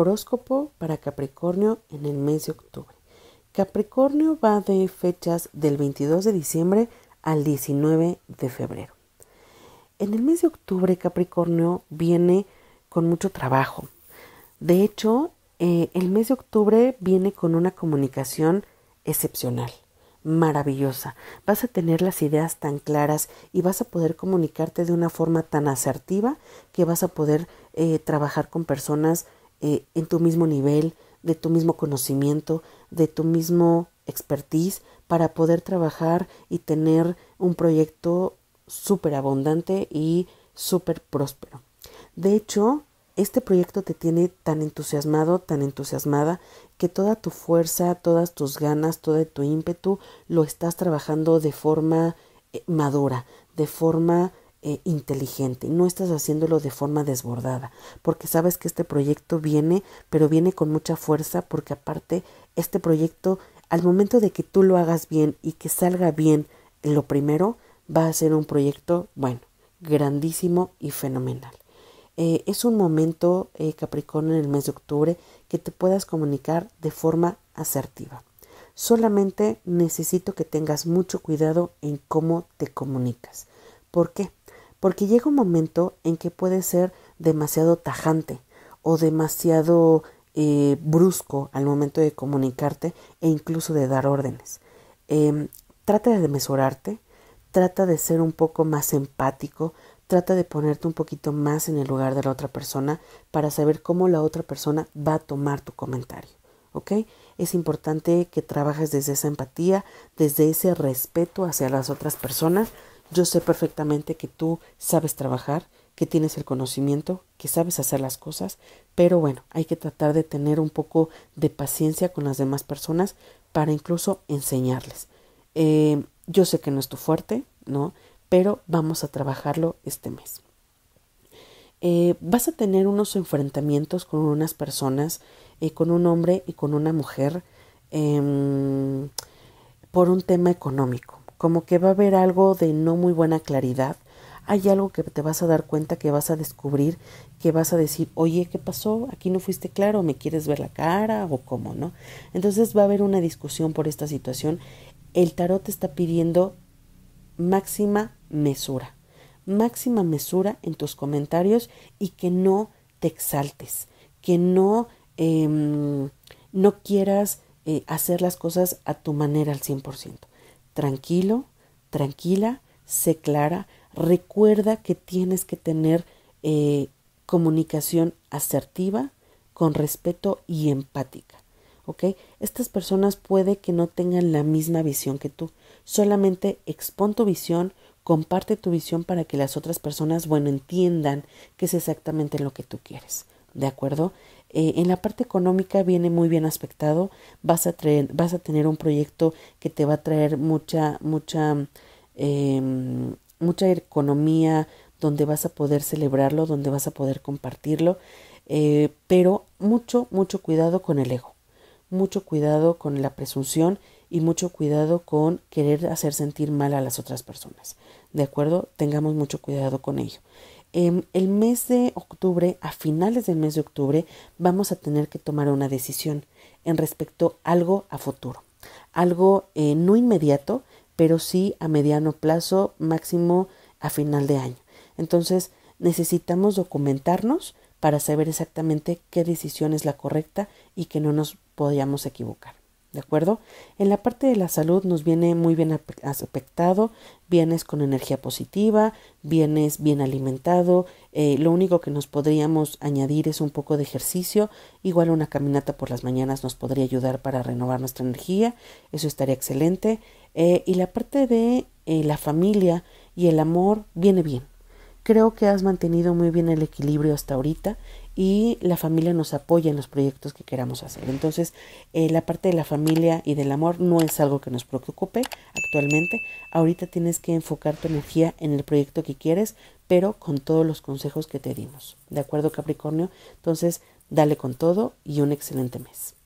Horóscopo para Capricornio en el mes de octubre. Capricornio va de fechas del 22 de diciembre al 19 de febrero. En el mes de octubre Capricornio viene con mucho trabajo. De hecho, eh, el mes de octubre viene con una comunicación excepcional, maravillosa. Vas a tener las ideas tan claras y vas a poder comunicarte de una forma tan asertiva que vas a poder eh, trabajar con personas eh, en tu mismo nivel, de tu mismo conocimiento, de tu mismo expertise, para poder trabajar y tener un proyecto súper abundante y súper próspero. De hecho, este proyecto te tiene tan entusiasmado, tan entusiasmada, que toda tu fuerza, todas tus ganas, todo tu ímpetu lo estás trabajando de forma eh, madura, de forma eh, inteligente, no estás haciéndolo de forma desbordada, porque sabes que este proyecto viene, pero viene con mucha fuerza, porque aparte este proyecto, al momento de que tú lo hagas bien y que salga bien lo primero, va a ser un proyecto, bueno, grandísimo y fenomenal. Eh, es un momento, eh, Capricornio, en el mes de octubre, que te puedas comunicar de forma asertiva. Solamente necesito que tengas mucho cuidado en cómo te comunicas. ¿Por qué? porque llega un momento en que puede ser demasiado tajante o demasiado eh, brusco al momento de comunicarte e incluso de dar órdenes. Em, trata de mesurarte, trata de ser un poco más empático, trata de ponerte un poquito más en el lugar de la otra persona para saber cómo la otra persona va a tomar tu comentario. Es importante que trabajes desde esa empatía, desde ese respeto hacia las otras personas yo sé perfectamente que tú sabes trabajar, que tienes el conocimiento, que sabes hacer las cosas, pero bueno, hay que tratar de tener un poco de paciencia con las demás personas para incluso enseñarles. Eh, yo sé que no es tu fuerte, ¿no? Pero vamos a trabajarlo este mes. Eh, vas a tener unos enfrentamientos con unas personas, eh, con un hombre y con una mujer, em, por un tema económico como que va a haber algo de no muy buena claridad, hay algo que te vas a dar cuenta, que vas a descubrir, que vas a decir, oye, ¿qué pasó? Aquí no fuiste claro, ¿me quieres ver la cara o cómo, no? Entonces va a haber una discusión por esta situación. El tarot te está pidiendo máxima mesura, máxima mesura en tus comentarios y que no te exaltes, que no, em, no quieras eh, hacer las cosas a tu manera al 100%. Tranquilo, tranquila, sé clara, recuerda que tienes que tener eh, comunicación asertiva, con respeto y empática. ¿Ok? Estas personas puede que no tengan la misma visión que tú. Solamente expon tu visión, comparte tu visión para que las otras personas, bueno, entiendan que es exactamente lo que tú quieres. ¿De acuerdo? Eh, en la parte económica viene muy bien aspectado, vas a, vas a tener un proyecto que te va a traer mucha, mucha, em, mucha economía, donde vas a poder celebrarlo, donde vas a poder compartirlo, eh, pero mucho, mucho cuidado con el ego, mucho cuidado con la presunción y mucho cuidado con querer hacer sentir mal a las otras personas. ¿De acuerdo? Tengamos mucho cuidado con ello. Em, el mes de octubre, a finales del mes de octubre, vamos a tener que tomar una decisión en respecto a algo a futuro, algo eh, no inmediato, pero sí a mediano plazo, máximo a final de año. Entonces, necesitamos documentarnos para saber exactamente qué decisión es la correcta y que no nos podamos equivocar. ¿De acuerdo? En la parte de la salud nos viene muy bien aspectado, vienes con energía positiva, vienes bien alimentado, eh, lo único que nos podríamos añadir es un poco de ejercicio, igual una caminata por las mañanas nos podría ayudar para renovar nuestra energía, eso estaría excelente. Eh, y la parte de eh, la familia y el amor viene bien, Creo que has mantenido muy bien el equilibrio hasta ahorita y la familia nos apoya en los proyectos que queramos hacer. Entonces, eh, la parte de la familia y del amor no es algo que nos preocupe actualmente. Ahorita tienes que enfocar tu energía en el proyecto que quieres, pero con todos los consejos que te dimos. ¿De acuerdo, Capricornio? Entonces, dale con todo y un excelente mes.